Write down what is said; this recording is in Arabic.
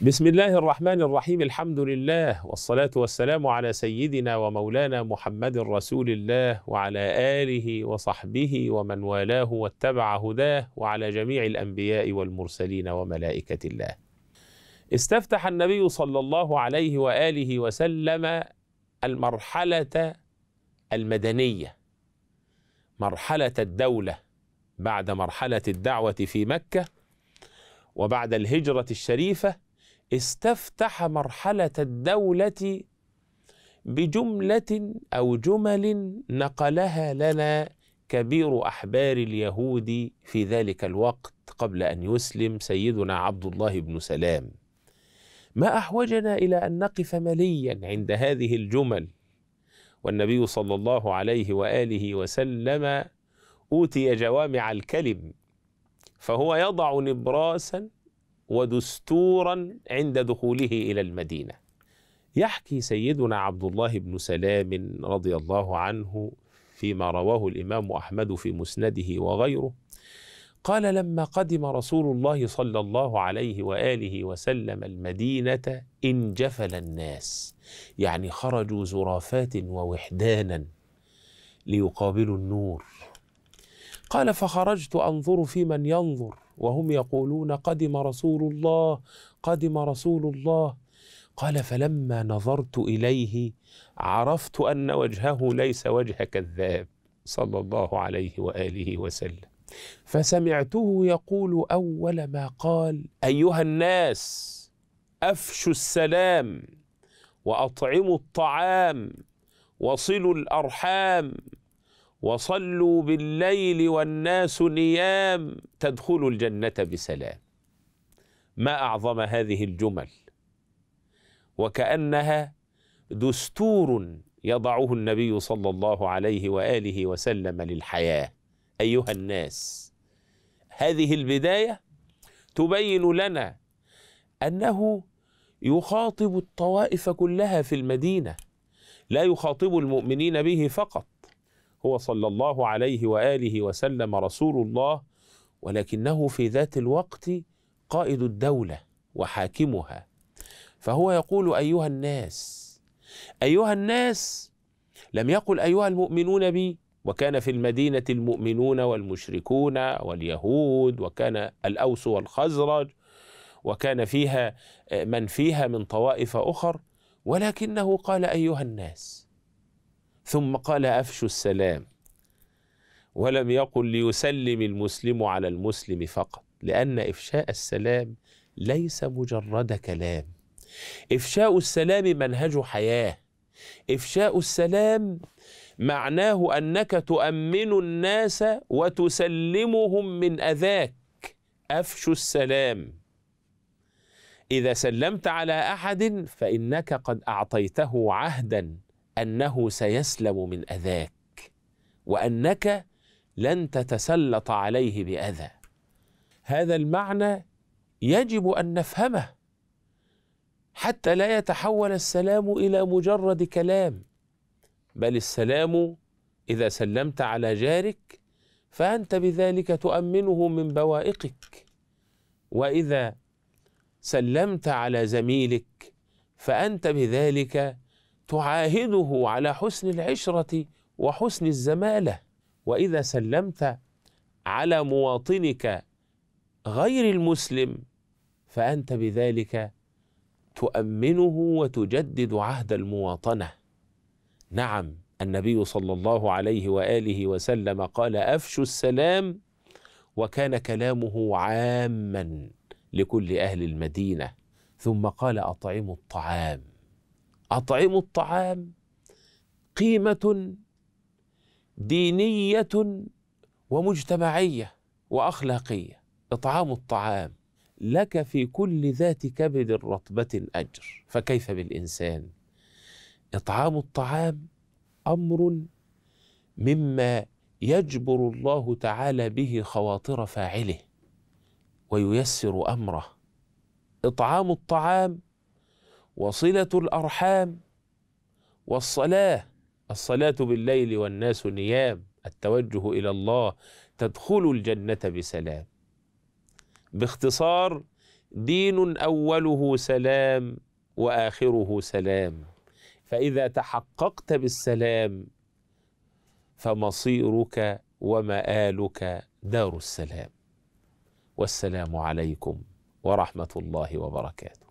بسم الله الرحمن الرحيم الحمد لله والصلاة والسلام على سيدنا ومولانا محمد رسول الله وعلى آله وصحبه ومن والاه واتبع هداه وعلى جميع الأنبياء والمرسلين وملائكة الله استفتح النبي صلى الله عليه وآله وسلم المرحلة المدنية مرحلة الدولة بعد مرحلة الدعوة في مكة وبعد الهجرة الشريفة استفتح مرحلة الدولة بجملة أو جمل نقلها لنا كبير أحبار اليهود في ذلك الوقت قبل أن يسلم سيدنا عبد الله بن سلام ما أحوجنا إلى أن نقف مليا عند هذه الجمل والنبي صلى الله عليه وآله وسلم أوتي جوامع الكلم فهو يضع نبراسا ودستورا عند دخوله الى المدينه يحكي سيدنا عبد الله بن سلام رضي الله عنه فيما رواه الامام احمد في مسنده وغيره قال لما قدم رسول الله صلى الله عليه واله وسلم المدينه انجفل الناس يعني خرجوا زرافات ووحدانا ليقابلوا النور قال فخرجت انظر في من ينظر وهم يقولون قدم رسول الله قدم رسول الله قال فلما نظرت اليه عرفت ان وجهه ليس وجه كذاب صلى الله عليه واله وسلم فسمعته يقول اول ما قال ايها الناس افشوا السلام واطعموا الطعام وصلوا الارحام وصلوا بالليل والناس نيام تدخلوا الجنة بسلام ما أعظم هذه الجمل وكأنها دستور يضعه النبي صلى الله عليه وآله وسلم للحياة أيها الناس هذه البداية تبين لنا أنه يخاطب الطوائف كلها في المدينة لا يخاطب المؤمنين به فقط هو صلى الله عليه واله وسلم رسول الله ولكنه في ذات الوقت قائد الدوله وحاكمها فهو يقول ايها الناس ايها الناس لم يقل ايها المؤمنون بي وكان في المدينه المؤمنون والمشركون واليهود وكان الاوس والخزرج وكان فيها من فيها من طوائف اخر ولكنه قال ايها الناس ثم قال افشوا السلام ولم يقل ليسلم المسلم على المسلم فقط لان افشاء السلام ليس مجرد كلام افشاء السلام منهج حياه افشاء السلام معناه انك تؤمن الناس وتسلمهم من اذاك افشوا السلام اذا سلمت على احد فانك قد اعطيته عهدا انه سيسلم من اذاك وانك لن تتسلط عليه باذى هذا المعنى يجب ان نفهمه حتى لا يتحول السلام الى مجرد كلام بل السلام اذا سلمت على جارك فانت بذلك تؤمنه من بوائقك واذا سلمت على زميلك فانت بذلك تعاهده على حسن العشرة وحسن الزمالة وإذا سلمت على مواطنك غير المسلم فأنت بذلك تؤمنه وتجدد عهد المواطنة نعم النبي صلى الله عليه وآله وسلم قال أفشوا السلام وكان كلامه عاما لكل أهل المدينة ثم قال أطعموا الطعام أطعموا الطعام قيمة دينية ومجتمعية وأخلاقية إطعام الطعام لك في كل ذات كبد رطبة أجر فكيف بالإنسان إطعام الطعام أمر مما يجبر الله تعالى به خواطر فاعله وييسر أمره إطعام الطعام وصلة الأرحام والصلاة الصلاة بالليل والناس نيام التوجه إلى الله تدخل الجنة بسلام باختصار دين أوله سلام وآخره سلام فإذا تحققت بالسلام فمصيرك ومآلك دار السلام والسلام عليكم ورحمة الله وبركاته